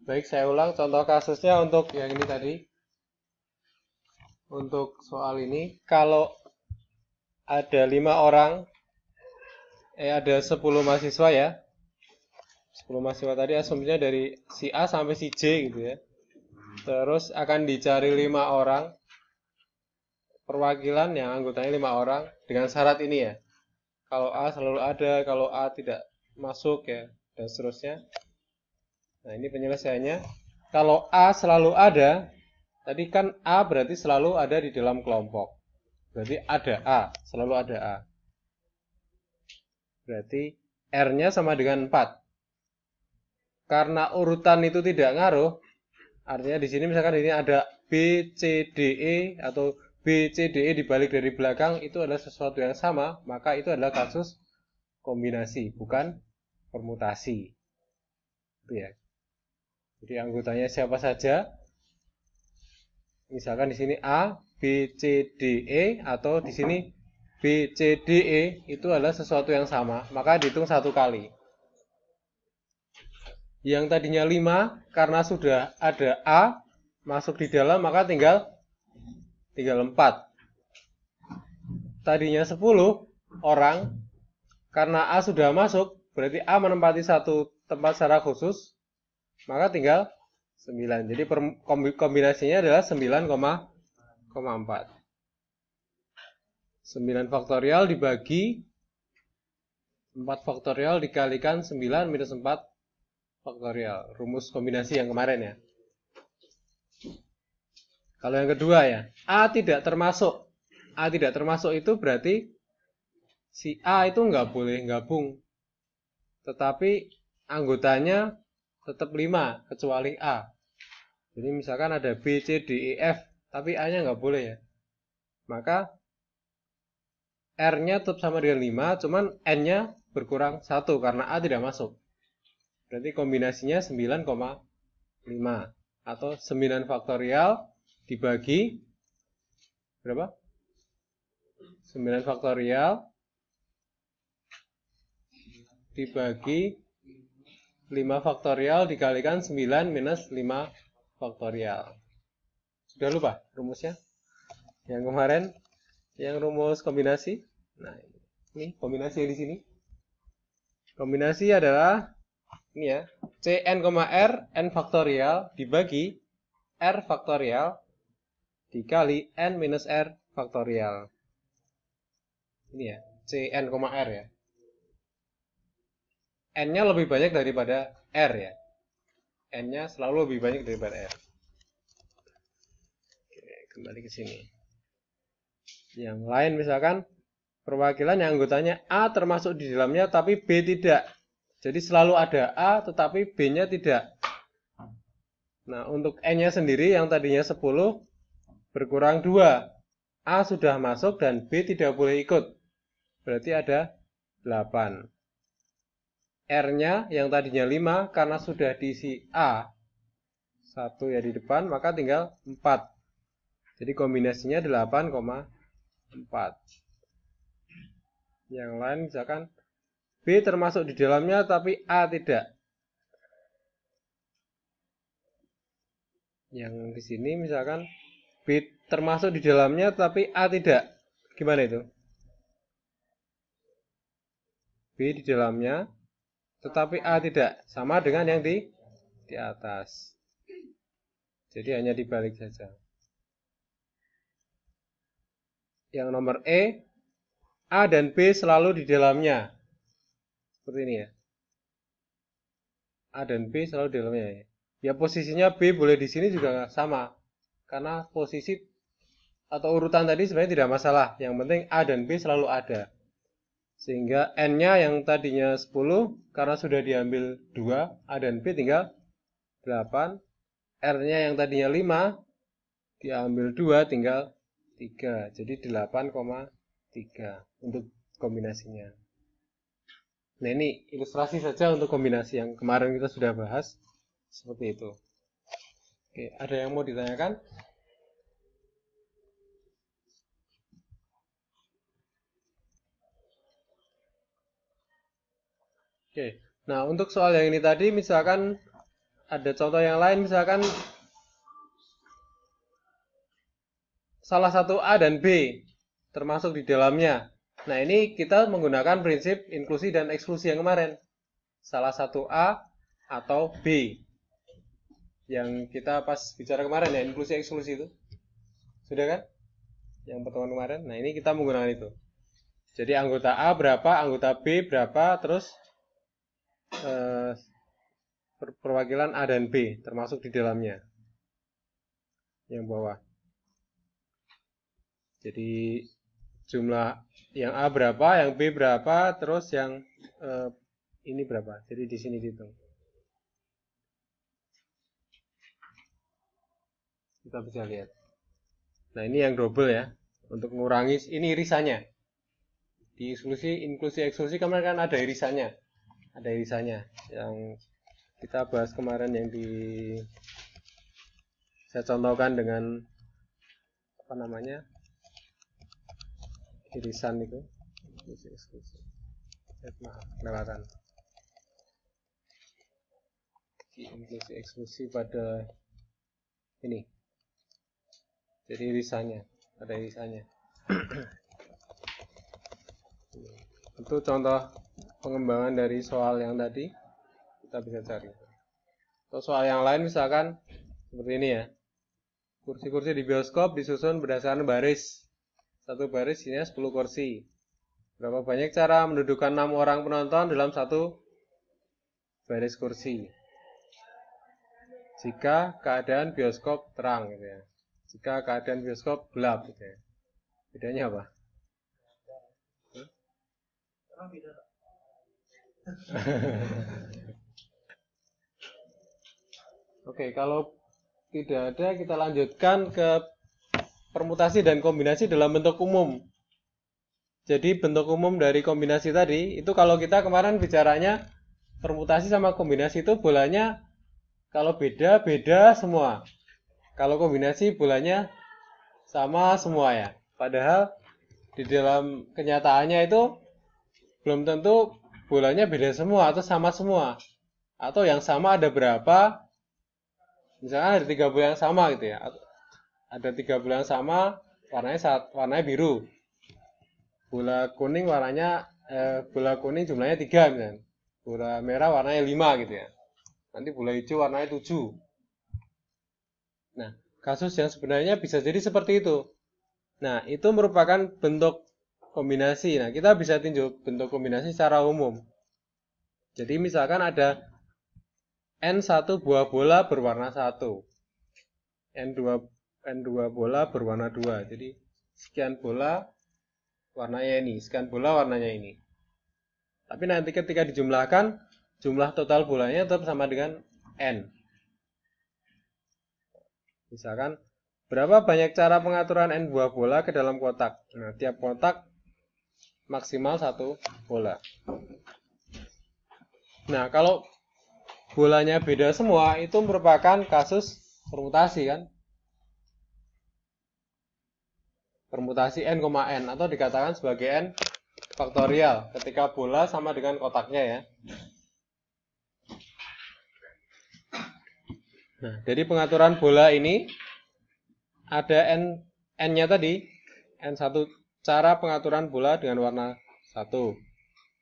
Baik, saya ulang contoh kasusnya untuk yang ini tadi. Untuk soal ini, kalau ada lima orang, eh ada 10 mahasiswa ya. 10 mahasiswa tadi asumsinya dari si A sampai si J gitu ya. Terus akan dicari lima orang perwakilan yang anggotanya lima orang dengan syarat ini ya. Kalau A selalu ada, kalau A tidak masuk ya, dan seterusnya. Nah, ini penyelesaiannya. Kalau A selalu ada, tadi kan A berarti selalu ada di dalam kelompok. Berarti ada A, selalu ada A. Berarti R-nya sama dengan 4. Karena urutan itu tidak ngaruh, artinya di sini misalkan ini ada B, C, D, E, atau B, C, D, E dibalik dari belakang, itu adalah sesuatu yang sama, maka itu adalah kasus kombinasi, bukan permutasi. Itu ya. Jadi anggotanya siapa saja? Misalkan di sini A, B, C, D, E atau di sini B, C, D, E itu adalah sesuatu yang sama, maka dihitung satu kali. Yang tadinya 5 karena sudah ada A masuk di dalam maka tinggal tinggal 4. Tadinya 10 orang karena A sudah masuk berarti A menempati satu tempat secara khusus maka tinggal 9. Jadi kombinasinya adalah 9,4. 9 faktorial dibagi 4 faktorial dikalikan 9 minus 4 faktorial. Rumus kombinasi yang kemarin ya. Kalau yang kedua ya, A tidak termasuk. A tidak termasuk itu berarti si A itu nggak boleh gabung. Tetapi anggotanya tetap 5 kecuali A. Jadi misalkan ada B, C, D, E, F, tapi A-nya nggak boleh ya. Maka R-nya tetap sama dengan 5, cuman N-nya berkurang 1 karena A tidak masuk. Berarti kombinasinya 9,5 atau 9 faktorial dibagi berapa? 9 faktorial dibagi 5 faktorial dikalikan 9 minus 5 faktorial. Sudah lupa rumusnya? Yang kemarin, yang rumus kombinasi. Nah, ini kombinasi di sini. Kombinasi adalah, ini ya, Cn, R, N faktorial dibagi R faktorial dikali N minus R faktorial. Ini ya, Cn, R ya n-nya lebih banyak daripada r ya. n-nya selalu lebih banyak daripada r. Oke, kembali ke sini. Yang lain misalkan perwakilan yang anggotanya A termasuk di dalamnya tapi B tidak. Jadi selalu ada A tetapi B-nya tidak. Nah, untuk N-nya sendiri yang tadinya 10 berkurang 2. A sudah masuk dan B tidak boleh ikut. Berarti ada 8. R-nya yang tadinya 5 karena sudah diisi A. 1 ya di depan, maka tinggal 4. Jadi kombinasinya 8,4. Yang lain misalkan B termasuk di dalamnya tapi A tidak. Yang di sini misalkan B termasuk di dalamnya tapi A tidak. Gimana itu? B di dalamnya tetapi A tidak sama dengan yang di di atas. Jadi hanya dibalik saja. Yang nomor E, A dan B selalu di dalamnya. Seperti ini ya. A dan B selalu di dalamnya ya. Ya posisinya B boleh di sini juga sama. Karena posisi atau urutan tadi sebenarnya tidak masalah. Yang penting A dan B selalu ada. Sehingga N-nya yang tadinya 10 karena sudah diambil 2, A dan B tinggal 8. R-nya yang tadinya 5 diambil 2 tinggal 3. Jadi 8,3 untuk kombinasinya. Nah ini ilustrasi saja untuk kombinasi yang kemarin kita sudah bahas. Seperti itu. Oke, ada yang mau ditanyakan? Oke. Nah, untuk soal yang ini tadi misalkan ada contoh yang lain misalkan salah satu A dan B termasuk di dalamnya. Nah, ini kita menggunakan prinsip inklusi dan eksklusi yang kemarin. Salah satu A atau B. Yang kita pas bicara kemarin ya, inklusi eksklusi itu. Sudah kan? Yang pertemuan kemarin. Nah, ini kita menggunakan itu. Jadi anggota A berapa, anggota B berapa, terus eh, perwakilan A dan B termasuk di dalamnya yang bawah. Jadi jumlah yang A berapa, yang B berapa, terus yang eh, ini berapa. Jadi di sini dihitung. Kita bisa lihat. Nah ini yang double ya, untuk mengurangi ini irisannya. Di inklusi, inklusi, eksklusi kemarin kan ada irisannya ada irisannya yang kita bahas kemarin yang di saya contohkan dengan apa namanya irisan itu eh, maaf kelewatan inklusi eksklusi pada ini jadi irisannya ada irisannya itu contoh pengembangan dari soal yang tadi kita bisa cari atau soal yang lain misalkan seperti ini ya kursi-kursi di bioskop disusun berdasarkan baris satu baris ini 10 kursi berapa banyak cara mendudukkan enam orang penonton dalam satu baris kursi jika keadaan bioskop terang gitu ya jika keadaan bioskop gelap gitu ya bedanya apa? Hmm? Oke, kalau tidak ada kita lanjutkan ke permutasi dan kombinasi dalam bentuk umum. Jadi bentuk umum dari kombinasi tadi itu kalau kita kemarin bicaranya permutasi sama kombinasi itu bolanya kalau beda beda semua. Kalau kombinasi bolanya sama semua ya. Padahal di dalam kenyataannya itu belum tentu bolanya beda semua atau sama semua atau yang sama ada berapa misalnya ada tiga bola yang sama gitu ya ada tiga bola yang sama warnanya saat warnanya biru bola kuning warnanya eh, bola kuning jumlahnya tiga kan bola merah warnanya lima gitu ya nanti bola hijau warnanya tujuh nah kasus yang sebenarnya bisa jadi seperti itu nah itu merupakan bentuk kombinasi. Nah, kita bisa tinjau bentuk kombinasi secara umum. Jadi misalkan ada N1 buah bola berwarna 1. N2 N2 bola berwarna 2. Jadi sekian bola warnanya ini, sekian bola warnanya ini. Tapi nanti ketika dijumlahkan, jumlah total bolanya tetap sama dengan N. Misalkan Berapa banyak cara pengaturan N buah bola ke dalam kotak? Nah, tiap kotak maksimal satu bola. Nah, kalau bolanya beda semua, itu merupakan kasus permutasi kan? Permutasi n, n atau dikatakan sebagai n faktorial ketika bola sama dengan kotaknya ya. Nah, dari pengaturan bola ini ada n n-nya tadi n1 Cara pengaturan bola dengan warna 1.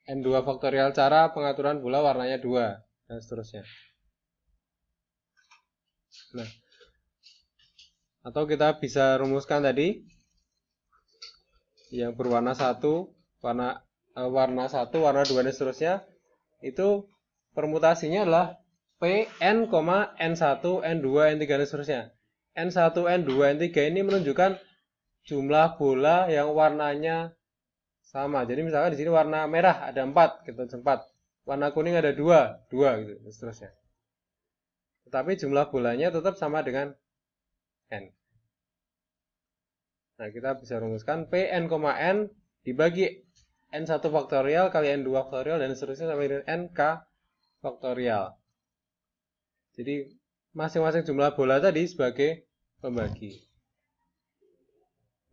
n 2 faktorial cara pengaturan bola warnanya 2 dan seterusnya. Nah, atau kita bisa rumuskan tadi yang berwarna 1, warna eh, warna 1, warna 2 dan seterusnya itu permutasinya adalah Pn, N1, N2, N3 dan seterusnya. N1, N2, N3 ini menunjukkan jumlah bola yang warnanya sama. Jadi misalkan di sini warna merah ada 4, kita gitu, 4. Warna kuning ada 2, 2 gitu, dan seterusnya. Tetapi jumlah bolanya tetap sama dengan n. Nah, kita bisa rumuskan Pn, n dibagi n1 faktorial kali n2 faktorial dan seterusnya sampai dengan nk faktorial. Jadi masing-masing jumlah bola tadi sebagai pembagi.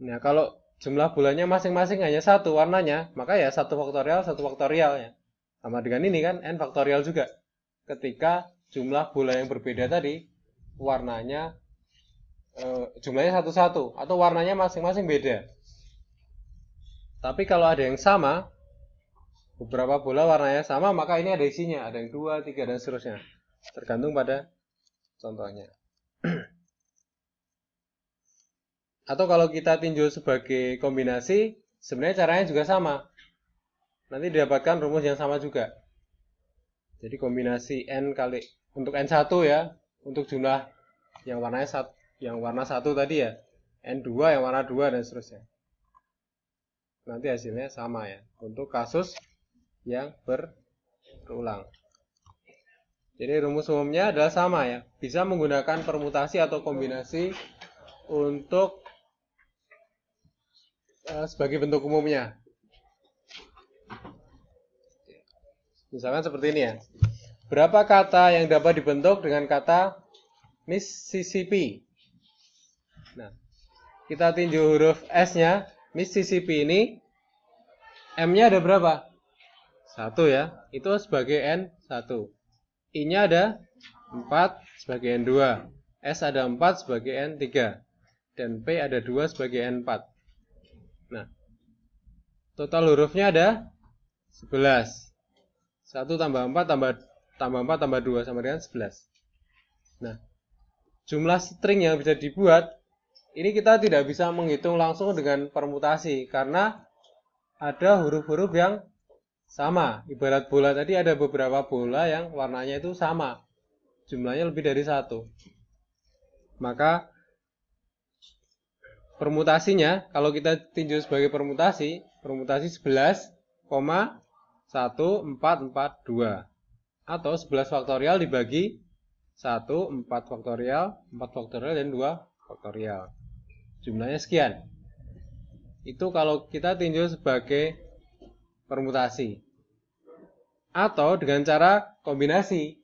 Nah, kalau jumlah bulannya masing-masing hanya satu warnanya, maka ya satu faktorial, satu faktorial ya Sama dengan ini kan, n faktorial juga. Ketika jumlah bulan yang berbeda tadi, warnanya, e, jumlahnya satu-satu, atau warnanya masing-masing beda. Tapi kalau ada yang sama, beberapa bola warnanya sama, maka ini ada isinya, ada yang dua, tiga, dan seterusnya. Tergantung pada contohnya. Atau kalau kita tinjau sebagai kombinasi, sebenarnya caranya juga sama. Nanti didapatkan rumus yang sama juga. Jadi kombinasi n kali untuk n1 ya, untuk jumlah yang warnanya satu, yang warna satu tadi ya, n2 yang warna 2 dan seterusnya. Nanti hasilnya sama ya untuk kasus yang berulang. Jadi rumus umumnya adalah sama ya. Bisa menggunakan permutasi atau kombinasi untuk uh, sebagai bentuk umumnya. Misalkan seperti ini ya. Berapa kata yang dapat dibentuk dengan kata Mississippi? Nah, kita tinjau huruf S-nya. Mississippi ini M-nya ada berapa? Satu ya. Itu sebagai N1. I-nya ada 4 sebagai N2. S ada 4 sebagai N3. Dan P ada 2 sebagai N4. Nah, total hurufnya ada 11. 1 tambah 4 tambah tambah 4 tambah 2 sama dengan 11. Nah, jumlah string yang bisa dibuat ini kita tidak bisa menghitung langsung dengan permutasi karena ada huruf-huruf yang sama. Ibarat bola tadi ada beberapa bola yang warnanya itu sama. Jumlahnya lebih dari satu. Maka permutasinya kalau kita tinjau sebagai permutasi permutasi 11,1442 atau 11 faktorial dibagi 1 4 faktorial 4 faktorial dan 2 faktorial jumlahnya sekian itu kalau kita tinjau sebagai permutasi atau dengan cara kombinasi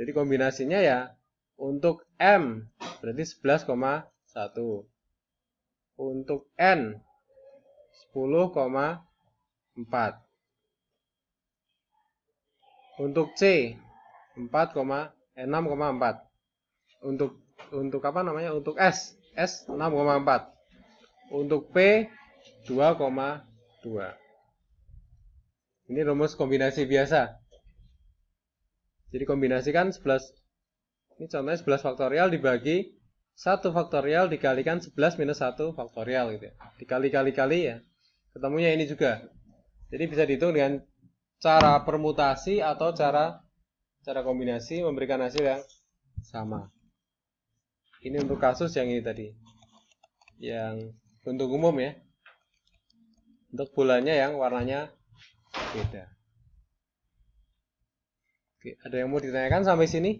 jadi kombinasinya ya untuk M berarti 11,1 untuk N 10,4 untuk C 4,6,4 untuk untuk apa namanya untuk S S 6,4 untuk P 2,2 ini rumus kombinasi biasa jadi kombinasikan 11 ini contohnya 11 faktorial dibagi 1 faktorial dikalikan 11 minus 1 faktorial gitu ya. Dikali-kali-kali ya. Ketemunya ini juga. Jadi bisa dihitung dengan cara permutasi atau cara cara kombinasi memberikan hasil yang sama. Ini untuk kasus yang ini tadi. Yang untuk umum ya. Untuk bulannya yang warnanya beda. Oke, ada yang mau ditanyakan sampai sini?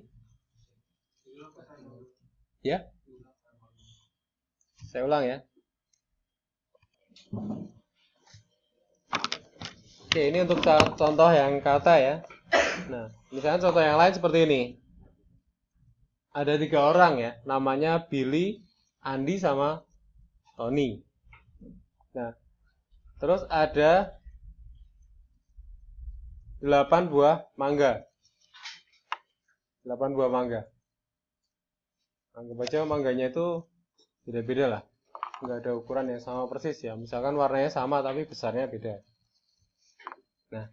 Ya? Saya ulang ya. Oke, ini untuk contoh yang kata ya. Nah, misalnya contoh yang lain seperti ini. Ada tiga orang ya, namanya Billy, Andi, sama Tony. Nah, terus ada delapan buah mangga. Delapan buah mangga. Anggap aja mangganya itu beda beda lah nggak ada ukuran yang sama persis ya misalkan warnanya sama tapi besarnya beda nah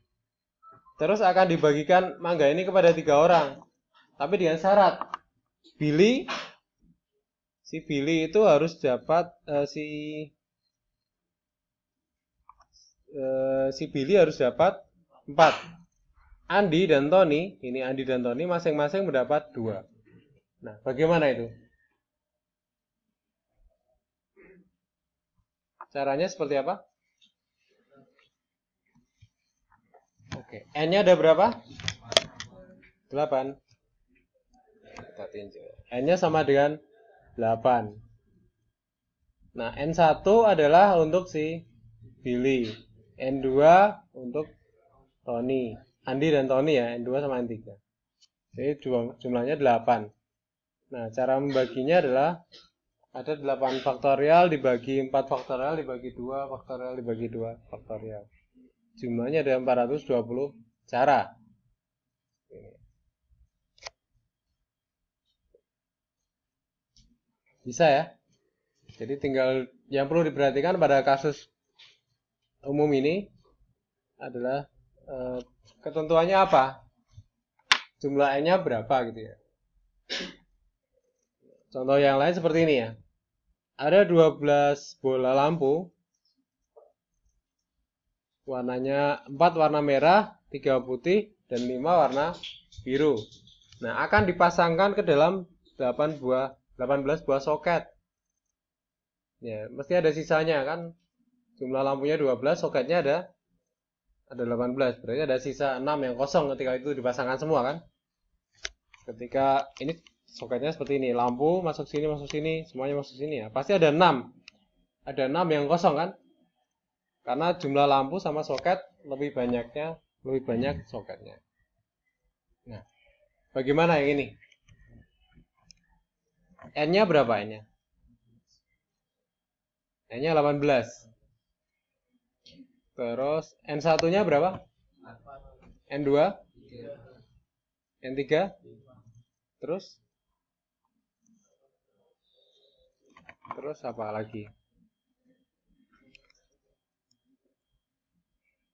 terus akan dibagikan mangga ini kepada tiga orang tapi dengan syarat Billy si Billy itu harus dapat uh, si uh, si Billy harus dapat empat Andi dan Tony ini Andi dan Tony masing-masing mendapat dua nah bagaimana itu Caranya seperti apa? Oke, okay. N-nya ada berapa? 8. Kita tinjau. N-nya sama dengan 8. Nah, N1 adalah untuk si Billy. N2 untuk Tony. Andi dan Tony ya, N2 sama N3. Jadi jumlahnya 8. Nah, cara membaginya adalah ada 8 faktorial dibagi 4 faktorial dibagi 2 faktorial dibagi 2 faktorial jumlahnya ada 420 cara bisa ya jadi tinggal yang perlu diperhatikan pada kasus umum ini adalah e, ketentuannya apa jumlah n nya berapa gitu ya Contoh yang lain seperti ini ya. Ada 12 bola lampu. Warnanya 4 warna merah, 3 putih, dan 5 warna biru. Nah, akan dipasangkan ke dalam 8 buah 18 buah soket. Ya, mesti ada sisanya kan. Jumlah lampunya 12, soketnya ada ada 18. Berarti ada sisa 6 yang kosong ketika itu dipasangkan semua kan. Ketika ini soketnya seperti ini lampu masuk sini masuk sini semuanya masuk sini ya pasti ada 6 ada 6 yang kosong kan karena jumlah lampu sama soket lebih banyaknya lebih banyak soketnya nah bagaimana yang ini n nya berapa n nya n nya 18 terus n satunya berapa n2 n3 terus terus apa lagi?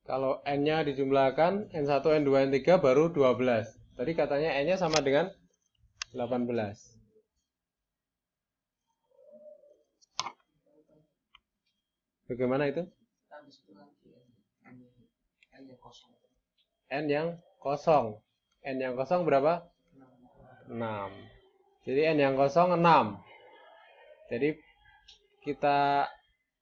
Kalau n-nya dijumlahkan n1, n2, n3 baru 12. Tadi katanya n-nya sama dengan 18. Bagaimana itu? N yang kosong. N yang kosong berapa? 6. Jadi N yang kosong 6. Jadi kita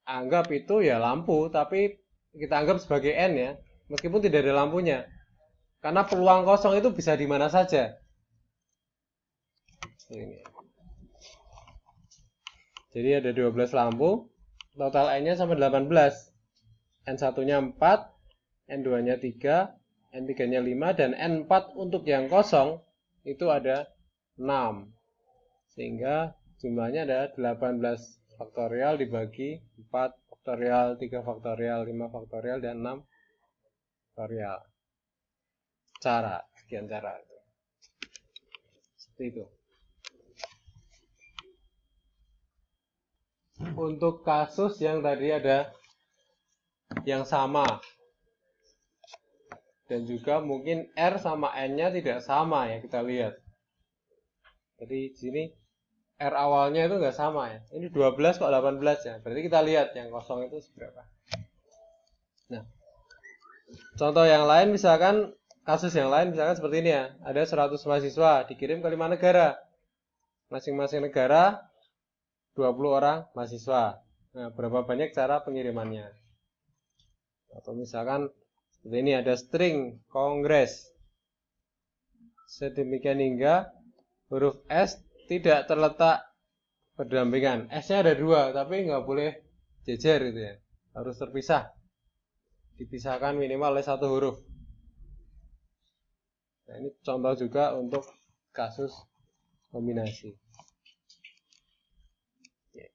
anggap itu ya lampu, tapi kita anggap sebagai n ya, meskipun tidak ada lampunya. Karena peluang kosong itu bisa di mana saja. Ini. Jadi ada 12 lampu, total n-nya sampai 18. N1-nya 4, N2-nya 3, N3-nya 5, dan N4 untuk yang kosong itu ada 6. Sehingga jumlahnya ada 18 faktorial dibagi 4 faktorial, 3 faktorial, 5 faktorial, dan 6 faktorial. Cara, sekian cara. Seperti itu. Untuk kasus yang tadi ada yang sama. Dan juga mungkin R sama N-nya tidak sama ya kita lihat. Jadi sini R awalnya itu nggak sama ya. Ini 12 kok 18 ya. Berarti kita lihat yang kosong itu seberapa. Nah, contoh yang lain misalkan kasus yang lain misalkan seperti ini ya. Ada 100 mahasiswa dikirim ke lima negara. Masing-masing negara 20 orang mahasiswa. Nah, berapa banyak cara pengirimannya? Atau misalkan seperti ini ada string kongres. Sedemikian hingga huruf S tidak terletak berdampingan. S-nya ada dua, tapi nggak boleh jejer gitu ya. Harus terpisah. Dipisahkan minimal oleh satu huruf. Nah, ini contoh juga untuk kasus kombinasi. Ya.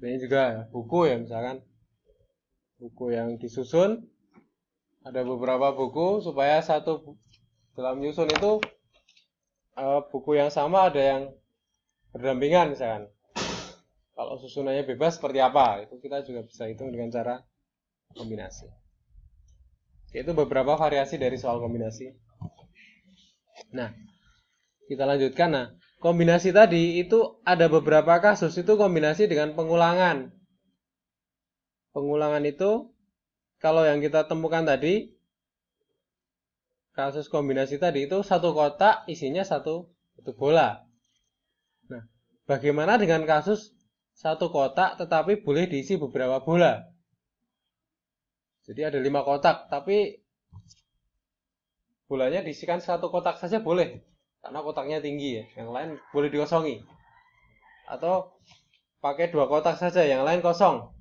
Ini juga buku ya misalkan buku yang disusun ada beberapa buku supaya satu dalam nyusun itu uh, buku yang sama ada yang berdampingan misalkan. Kalau susunannya bebas seperti apa, itu kita juga bisa hitung dengan cara kombinasi. Itu beberapa variasi dari soal kombinasi. Nah, kita lanjutkan. Nah, kombinasi tadi itu ada beberapa kasus itu kombinasi dengan pengulangan. Pengulangan itu kalau yang kita temukan tadi kasus kombinasi tadi itu satu kotak isinya satu satu bola. Nah, bagaimana dengan kasus satu kotak tetapi boleh diisi beberapa bola? Jadi ada lima kotak, tapi bolanya diisikan satu kotak saja boleh, karena kotaknya tinggi ya. Yang lain boleh dikosongi. Atau pakai dua kotak saja, yang lain kosong.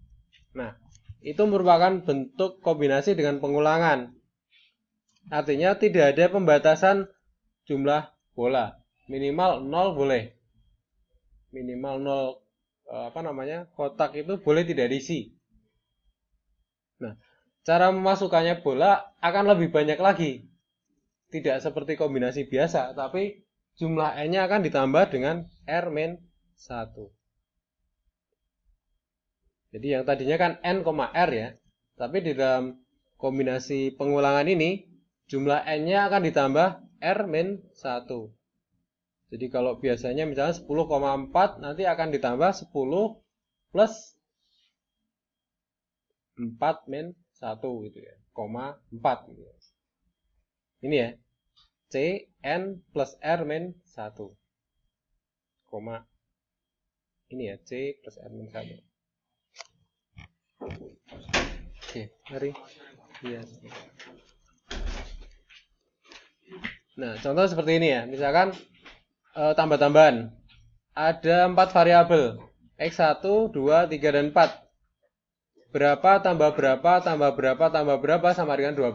Nah, itu merupakan bentuk kombinasi dengan pengulangan. Artinya tidak ada pembatasan jumlah bola. Minimal 0 boleh. Minimal 0 eh, apa namanya? kotak itu boleh tidak diisi. Nah, cara memasukkannya bola akan lebih banyak lagi. Tidak seperti kombinasi biasa, tapi jumlah n-nya akan ditambah dengan r 1. Jadi yang tadinya kan n, r ya, tapi di dalam kombinasi pengulangan ini jumlah n-nya akan ditambah r min 1. Jadi kalau biasanya misalnya 10,4 nanti akan ditambah 10 plus 4 min 1 gitu ya, koma 4 gitu ya. Ini ya, C N plus R min 1, koma ini ya, C plus R min 1. Oke, mari. Yes. Iya. Nah, contoh seperti ini ya. Misalkan e, tambah-tambahan. Ada 4 variabel. X1, 2, 3, dan 4. Berapa tambah berapa tambah berapa tambah berapa sama dengan 12.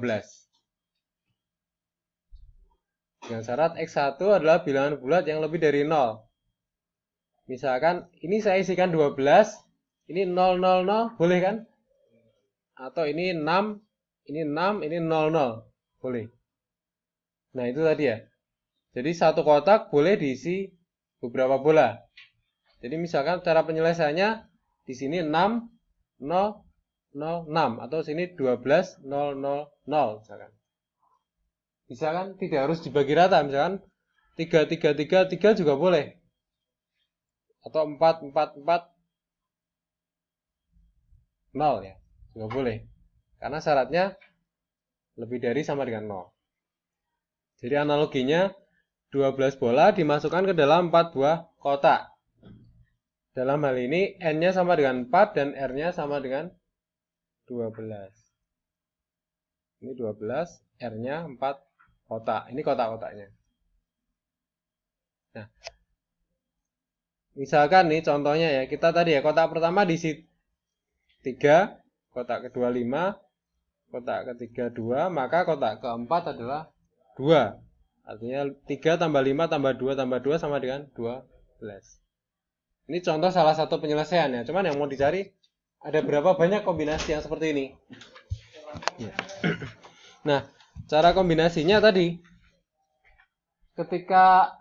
Dengan syarat X1 adalah bilangan bulat yang lebih dari 0. Misalkan ini saya isikan 12, ini 0, 0, 0, boleh kan? Atau ini 6, ini 6, ini 0, 0, boleh. Nah, itu tadi ya. Jadi satu kotak boleh diisi beberapa bola. Jadi misalkan cara penyelesaiannya di sini 6 0 0 6 atau sini 12 0 0 0 misalkan. Misalkan tidak harus dibagi rata, misalkan 3 3 3 3 juga boleh. Atau 4 4 4 0 ya, juga boleh. Karena syaratnya lebih dari sama dengan 0. Jadi analoginya 12 bola dimasukkan ke dalam 4 buah kotak. Dalam hal ini n-nya sama dengan 4 dan r-nya sama dengan 12. Ini 12, r-nya 4 kotak. Ini kotak-kotaknya. Nah, misalkan nih contohnya ya, kita tadi ya kotak pertama di sini 3, kotak kedua 5, kotak ketiga 2, maka kotak keempat adalah 2. Artinya 3 tambah 5 tambah 2 tambah 2 sama dengan 12. Ini contoh salah satu penyelesaian ya. Cuman yang mau dicari ada berapa banyak kombinasi yang seperti ini. Ya. Nah, cara kombinasinya tadi ketika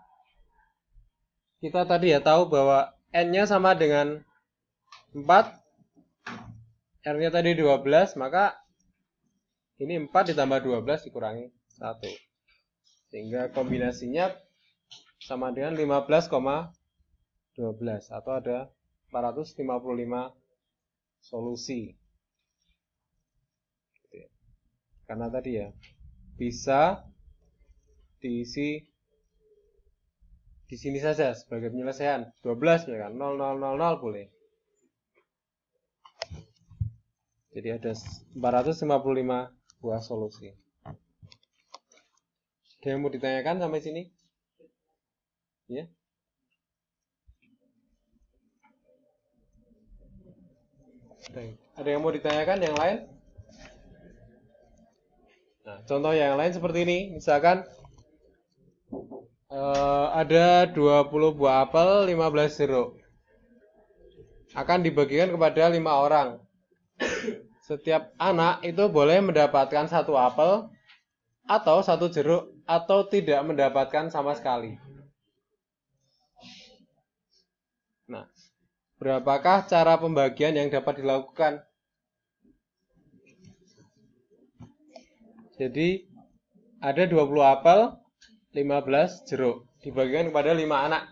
kita tadi ya tahu bahwa n-nya sama dengan 4 r-nya tadi 12 maka ini 4 ditambah 12 dikurangi 1 sehingga kombinasinya sama dengan 15,12 atau ada 455 solusi. Gitu ya. Karena tadi ya, bisa diisi di sini saja sebagai penyelesaian 12 ya kan 0000 boleh jadi ada 455 buah solusi ada yang mau ditanyakan sampai sini? Ya? Ada yang mau ditanyakan yang lain? Nah, contoh yang lain seperti ini, misalkan eh, ada 20 buah apel, 15 jeruk. Akan dibagikan kepada 5 orang. Setiap anak itu boleh mendapatkan satu apel atau satu jeruk atau tidak mendapatkan sama sekali. Nah, berapakah cara pembagian yang dapat dilakukan? Jadi ada 20 apel, 15 jeruk dibagikan kepada 5 anak.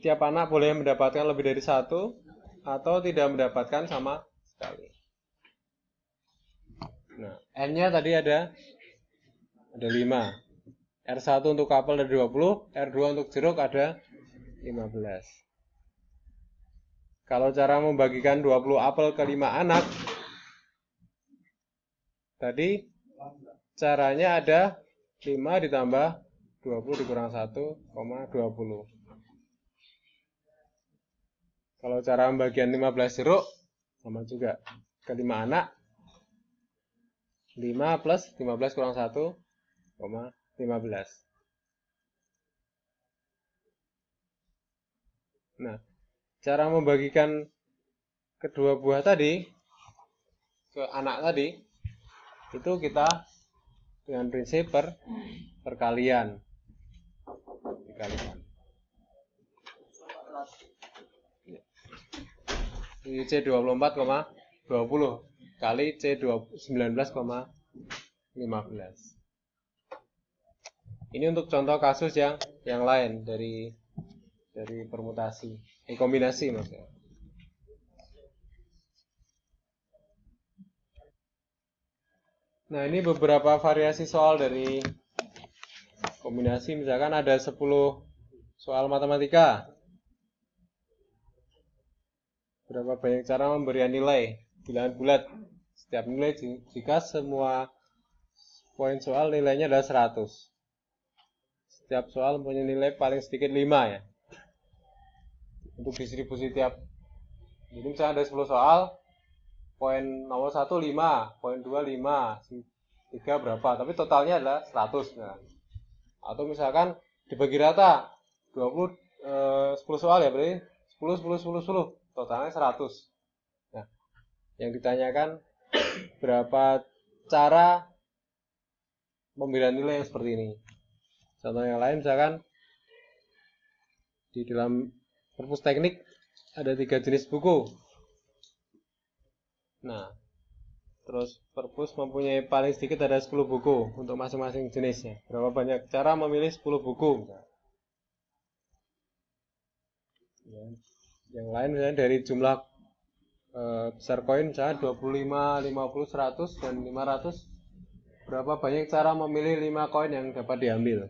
Tiap anak boleh mendapatkan lebih dari satu atau tidak mendapatkan sama sekali. Nah, N-nya tadi ada ada 5. R1 untuk kapal ada 20, R2 untuk jeruk ada 15. Kalau cara membagikan 20 apel ke 5 anak, tadi caranya ada 5 ditambah 20 dikurang 1,20. Kalau cara pembagian 15 jeruk, sama juga. Ke 5 anak, 5 plus 15 kurang 1, 15. Nah, cara membagikan kedua buah tadi ke anak tadi itu kita dengan prinsip per perkalian dikalikan iya. c 24,20 kali C 19,15. Ini untuk contoh kasus yang yang lain dari dari permutasi, eh, kombinasi maksudnya. Nah, ini beberapa variasi soal dari kombinasi misalkan ada 10 soal matematika. Berapa banyak cara memberi nilai? bilangan bulat setiap nilai jika semua poin soal nilainya adalah 100 setiap soal punya nilai paling sedikit 5 ya untuk distribusi tiap jadi misalnya ada 10 soal poin nomor 1 5 poin 2 5 3 berapa tapi totalnya adalah 100 nah. atau misalkan dibagi rata 20 eh, 10 soal ya berarti 10 10 10 10 totalnya 100 yang ditanyakan berapa cara pemberian nilai yang seperti ini contoh yang lain misalkan di dalam perpus teknik ada tiga jenis buku nah terus perpus mempunyai paling sedikit ada 10 buku untuk masing-masing jenisnya berapa banyak cara memilih 10 buku yang lain misalnya dari jumlah Eh, besar koin misalnya 25, 50, 100 dan 500 berapa banyak cara memilih 5 koin yang dapat diambil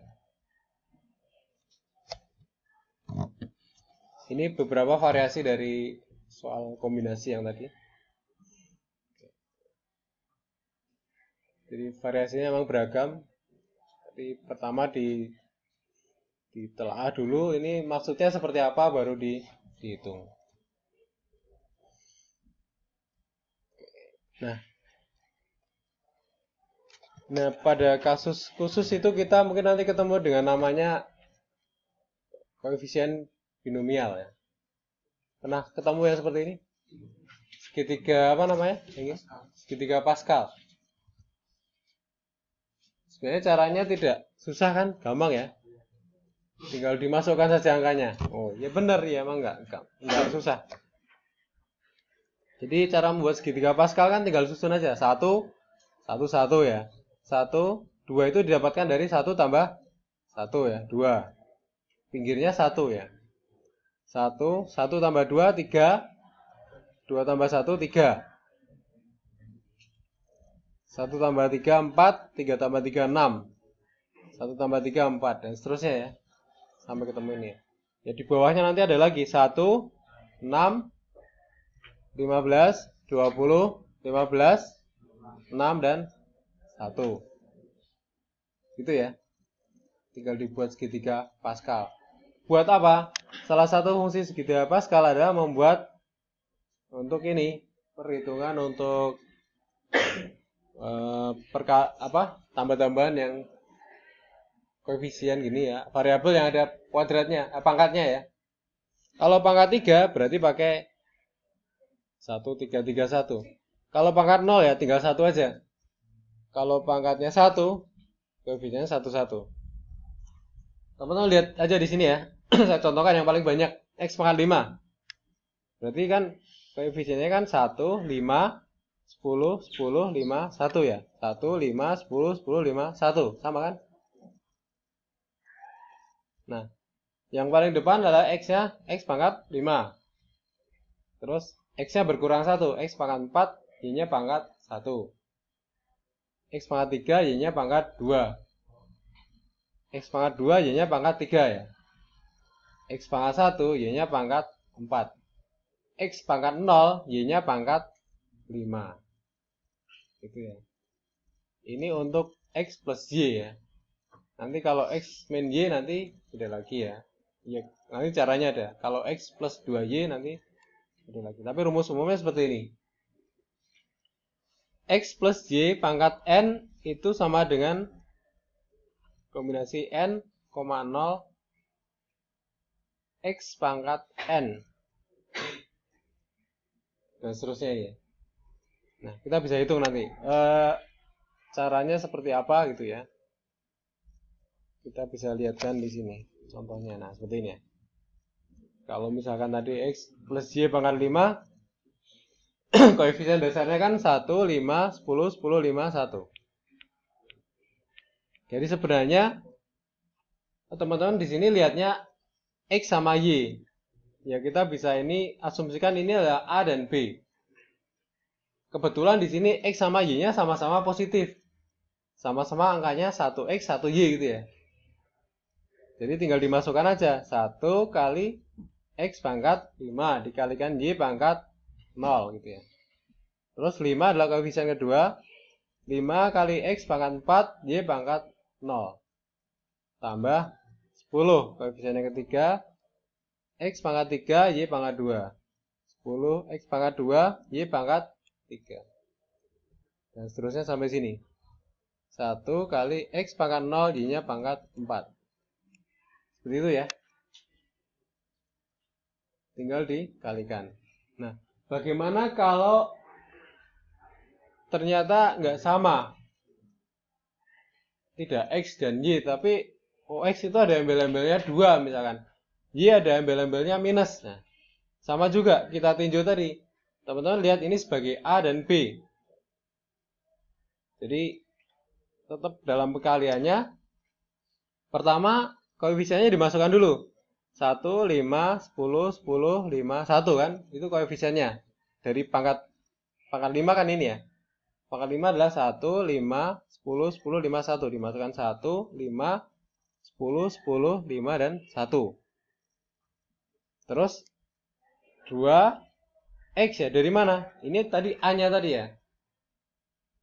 ini beberapa variasi dari soal kombinasi yang tadi jadi variasinya memang beragam tapi pertama di ditelaah dulu ini maksudnya seperti apa baru di dihitung Nah, nah pada kasus khusus itu kita mungkin nanti ketemu dengan namanya koefisien binomial ya. Pernah ketemu ya seperti ini? Segitiga apa namanya? Ini? Segitiga Pascal. Sebenarnya caranya tidak susah kan? Gampang ya? Tinggal dimasukkan saja angkanya. Oh, ya benar ya, emang enggak, enggak, enggak susah. Jadi cara membuat segitiga Pascal kan tinggal susun aja. Satu, satu, satu ya. Satu, dua itu didapatkan dari satu tambah satu ya. Dua. Pinggirnya satu ya. Satu, satu tambah dua, tiga. Dua tambah satu, tiga. Satu tambah tiga, empat. Tiga tambah tiga, enam. Satu tambah tiga, empat. Dan seterusnya ya. Sampai ketemu ini ya. di bawahnya nanti ada lagi. Satu, enam, 15, 20, 15, 6 dan 1. Gitu ya. Tinggal dibuat segitiga Pascal. Buat apa? Salah satu fungsi segitiga Pascal adalah membuat untuk ini perhitungan untuk e, perka, apa tambah-tambahan yang koefisien gini ya variabel yang ada kuadratnya eh, pangkatnya ya kalau pangkat 3 berarti pakai satu, tiga, tiga, satu. Kalau pangkat nol ya tinggal satu aja. Kalau pangkatnya satu, koefisennya satu satu. Teman-teman lihat aja di sini ya. Saya contohkan yang paling banyak x pangkat 5. Berarti kan koefisiennya kan satu lima sepuluh sepuluh lima satu ya. satu lima sepuluh sepuluh lima satu Sama kan? Nah, yang paling depan adalah x ya, x pangkat 5. Terus X-nya berkurang 1. X pangkat 4, Y-nya pangkat 1. X pangkat 3, Y-nya pangkat 2. X pangkat 2, Y-nya pangkat 3 ya. X pangkat 1, Y-nya pangkat 4. X pangkat 0, Y-nya pangkat 5. Gitu ya. Ini untuk X plus Y ya. Nanti kalau X min Y nanti beda lagi ya. ya. Nanti caranya ada. Kalau X plus 2Y nanti Gede lagi. Tapi rumus umumnya seperti ini. X plus j pangkat N itu sama dengan kombinasi N, 0, X pangkat N. Dan seterusnya ya. Nah, kita bisa hitung nanti. E, caranya seperti apa gitu ya. Kita bisa lihatkan di sini. Contohnya, nah seperti ini ya. Kalau misalkan tadi X plus Y pangkat 5, koefisien dasarnya kan 1, 5, 10, 10, 5, 1. Jadi sebenarnya teman-teman di sini lihatnya X sama Y. Ya kita bisa ini asumsikan ini adalah A dan B. Kebetulan di sini X sama Y-nya sama-sama positif. Sama-sama angkanya 1X, 1Y gitu ya. Jadi tinggal dimasukkan aja. 1 kali X pangkat 5 dikalikan Y pangkat 0 gitu ya. Terus 5 adalah koefisien kedua. 5 kali X pangkat 4, Y pangkat 0. Tambah 10. Koefisien yang ketiga. X pangkat 3, Y pangkat 2. 10, X pangkat 2, Y pangkat 3. Dan seterusnya sampai sini. 1 kali X pangkat 0, Y-nya pangkat 4. Seperti itu ya tinggal dikalikan. Nah, bagaimana kalau ternyata nggak sama? Tidak X dan Y, tapi OX oh, itu ada embel-embelnya dua misalkan. Y ada embel-embelnya minus. Nah, sama juga kita tinjau tadi. Teman-teman lihat ini sebagai A dan B. Jadi tetap dalam pekaliannya pertama koefisiennya dimasukkan dulu 1, 5, 10, 10, 5, 1 kan? Itu koefisiennya. Dari pangkat pangkat 5 kan ini ya. Pangkat 5 adalah 1, 5, 10, 10, 5, 1. Dimasukkan 1, 5, 10, 10, 5, dan 1. Terus 2x ya. Dari mana? Ini tadi A-nya tadi ya.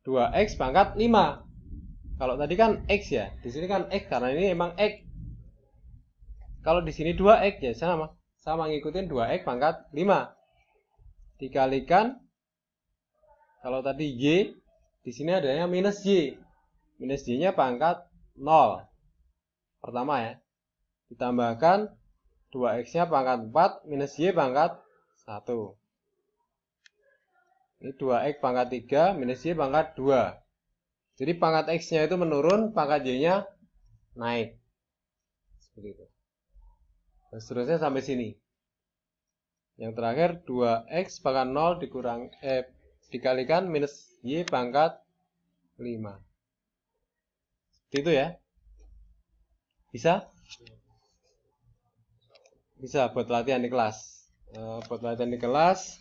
2x pangkat 5. Kalau tadi kan x ya. Di sini kan x karena ini emang x. Kalau di sini 2x ya sama. Sama ngikutin 2x pangkat 5. Dikalikan kalau tadi y di sini adanya minus y. Minus y-nya pangkat 0. Pertama ya. Ditambahkan 2x-nya pangkat 4 minus y pangkat 1. Ini 2x pangkat 3 minus y pangkat 2. Jadi pangkat X-nya itu menurun, pangkat Y-nya naik. Seperti itu. Dan seterusnya sampai sini. Yang terakhir 2x pangkat 0 dikurang eh, dikalikan minus y pangkat 5. Seperti itu ya. Bisa? Bisa buat latihan di kelas. Uh, buat latihan di kelas